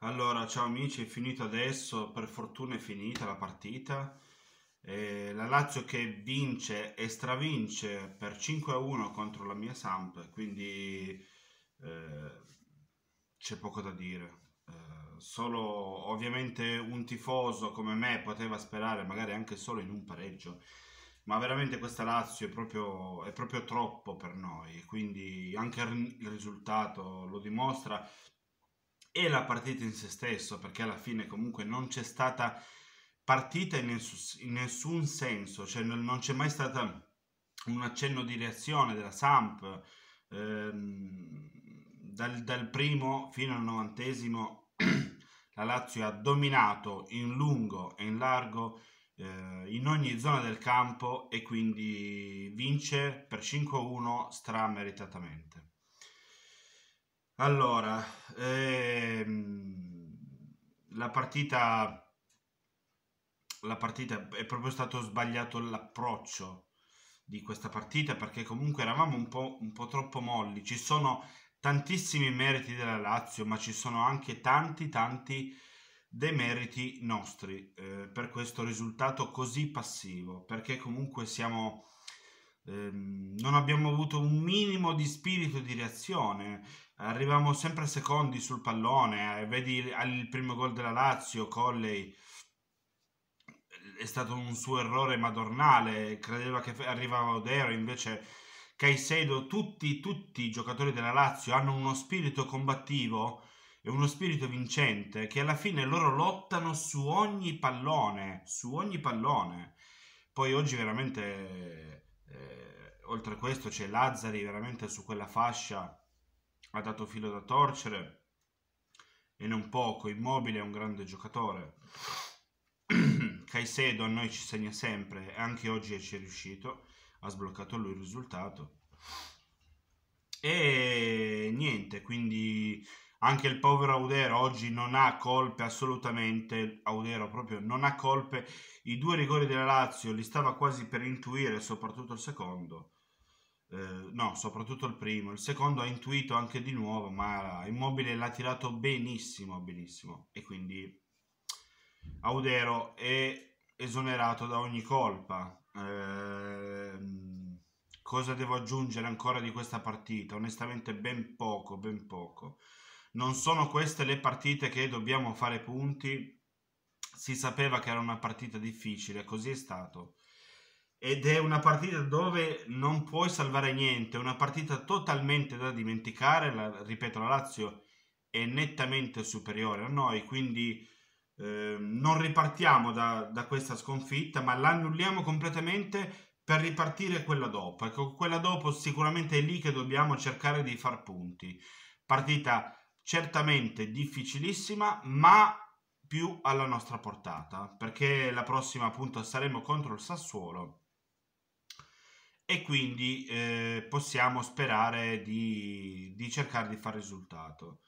Allora, ciao amici, è finito adesso, per fortuna è finita la partita. Eh, la Lazio che vince e stravince per 5-1 contro la mia Samp, quindi eh, c'è poco da dire. Eh, solo ovviamente un tifoso come me poteva sperare magari anche solo in un pareggio, ma veramente questa Lazio è proprio, è proprio troppo per noi, quindi anche il risultato lo dimostra e la partita in se stesso, perché alla fine comunque non c'è stata partita in nessun, in nessun senso, cioè non, non c'è mai stato un accenno di reazione della Samp ehm, dal, dal, primo fino al novantesimo. La Lazio ha dominato in lungo e in largo eh, in ogni zona del campo e quindi vince per 5-1 strameritatamente. Allora, ehm, la, partita, la partita è proprio stato sbagliato l'approccio di questa partita perché comunque eravamo un po', un po' troppo molli. Ci sono tantissimi meriti della Lazio, ma ci sono anche tanti, tanti demeriti nostri eh, per questo risultato così passivo perché comunque siamo Ehm, non abbiamo avuto un minimo di spirito di reazione. Arriviamo sempre secondi sul pallone. Eh, vedi il, il primo gol della Lazio, Colley eh, è stato un suo errore madornale, credeva che arrivava Odero, invece Caicedo, tutti, tutti i giocatori della Lazio hanno uno spirito combattivo e uno spirito vincente che alla fine loro lottano su ogni pallone, su ogni pallone. Poi oggi veramente eh, oltre a questo c'è Lazzari veramente su quella fascia ha dato filo da torcere e non poco, Immobile è un grande giocatore. Caicedo a noi ci segna sempre e anche oggi ci è riuscito, ha sbloccato lui il risultato. E niente, quindi anche il povero Audero oggi non ha colpe assolutamente, Audero proprio non ha colpe, i due rigori della Lazio li stava quasi per intuire, soprattutto il secondo, eh, no, soprattutto il primo, il secondo ha intuito anche di nuovo, ma Immobile l'ha tirato benissimo, benissimo, e quindi Audero è esonerato da ogni colpa. Eh, cosa devo aggiungere ancora di questa partita? Onestamente ben poco, ben poco non sono queste le partite che dobbiamo fare punti, si sapeva che era una partita difficile, così è stato. Ed è una partita dove non puoi salvare niente, è una partita totalmente da dimenticare, la, ripeto la Lazio è nettamente superiore a noi, quindi eh, non ripartiamo da, da questa sconfitta, ma l'annulliamo completamente per ripartire quella dopo. Ecco, quella dopo sicuramente è lì che dobbiamo cercare di far punti. Partita certamente difficilissima, ma più alla nostra portata, perché la prossima appunto saremo contro il Sassuolo e quindi eh, possiamo sperare di, di, cercare di fare risultato.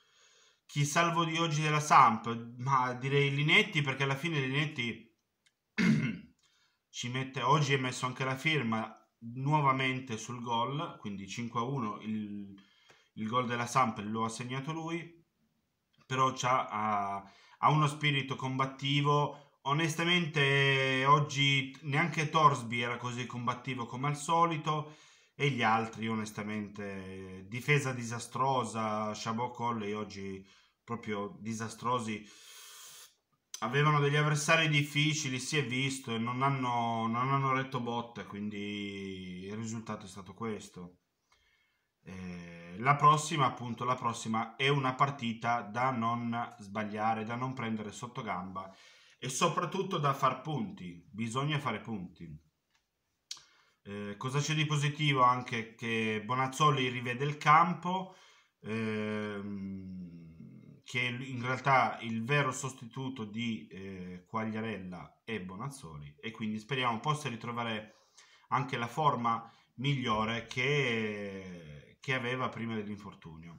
Chi salvo di oggi della Samp? Ma direi Linetti perché alla fine Linetti ci mette, oggi è messo anche la firma nuovamente sul gol, quindi 5-1 il il gol della Samp lo ha segnato lui, però ha, ha uno spirito combattivo. Onestamente oggi neanche Torsby era così combattivo come al solito e gli altri onestamente difesa disastrosa, Chabot Colley oggi proprio disastrosi avevano degli avversari difficili, si è visto, e non hanno, non hanno retto botte, quindi il risultato è stato questo. E... Eh, la prossima, appunto, la prossima è una partita da non sbagliare, da non prendere sotto gamba e soprattutto da far punti. Bisogna fare punti. Eh, cosa c'è di positivo anche che Bonazzoli rivede il campo, ehm, che in realtà il vero sostituto di eh, Quagliarella è Bonazzoli e quindi speriamo possa ritrovare anche la forma migliore che che aveva prima dell'infortunio.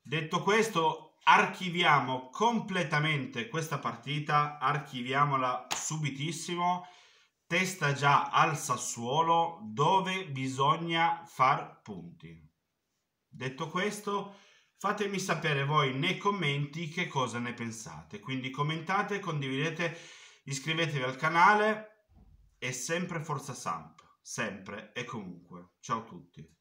Detto questo, archiviamo completamente questa partita, archiviamola subitissimo, testa già al Sassuolo dove bisogna far punti. Detto questo, fatemi sapere voi nei commenti che cosa ne pensate, quindi commentate, condividete, iscrivetevi al canale e sempre Forza Samp sempre e comunque. Ciao a tutti.